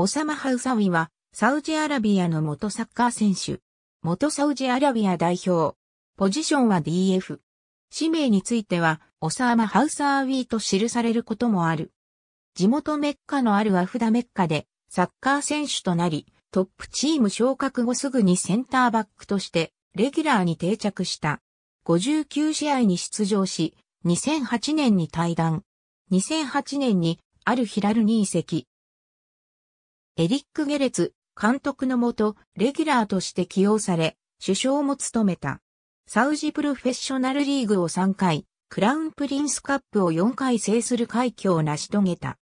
オサマ・ハウサウィは、サウジアラビアの元サッカー選手。元サウジアラビア代表。ポジションは DF。氏名については、オサーマ・ハウサーウィーと記されることもある。地元メッカのあるアフダメッカで、サッカー選手となり、トップチーム昇格後すぐにセンターバックとして、レギュラーに定着した。59試合に出場し、2008年に退団。2008年に、アルヒラルに移籍。エリック・ゲレツ監督のもと、レギュラーとして起用され、首相も務めた。サウジプロフェッショナルリーグを3回、クラウンプリンスカップを4回制する快挙を成し遂げた。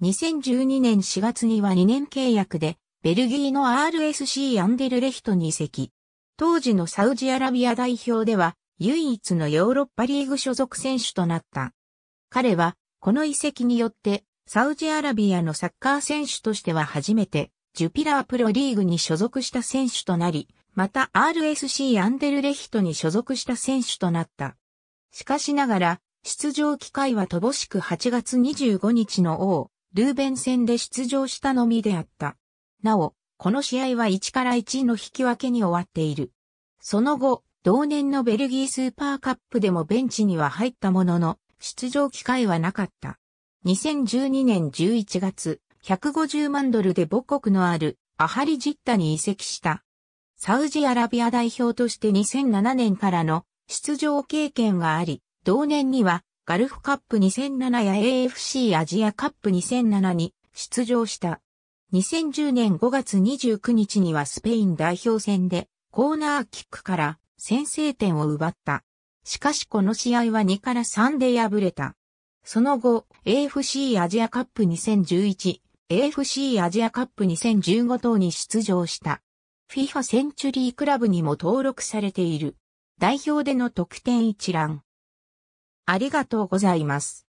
2012年4月には2年契約で、ベルギーの RSC アンデルレヒトに移籍。当時のサウジアラビア代表では、唯一のヨーロッパリーグ所属選手となった。彼は、この移籍によって、サウジアラビアのサッカー選手としては初めて、ジュピラープロリーグに所属した選手となり、また RSC アンデルレヒトに所属した選手となった。しかしながら、出場機会は乏しく8月25日の王、ルーベン戦で出場したのみであった。なお、この試合は1から1の引き分けに終わっている。その後、同年のベルギースーパーカップでもベンチには入ったものの、出場機会はなかった。2012年11月、150万ドルで母国のあるアハリジッタに移籍した。サウジアラビア代表として2007年からの出場経験があり、同年にはガルフカップ2007や AFC アジアカップ2007に出場した。2010年5月29日にはスペイン代表戦でコーナーキックから先制点を奪った。しかしこの試合は2から3で敗れた。その後、AFC アジアカップ2011、AFC アジアカップ2015等に出場した。FIFA センチュリークラブにも登録されている。代表での得点一覧。ありがとうございます。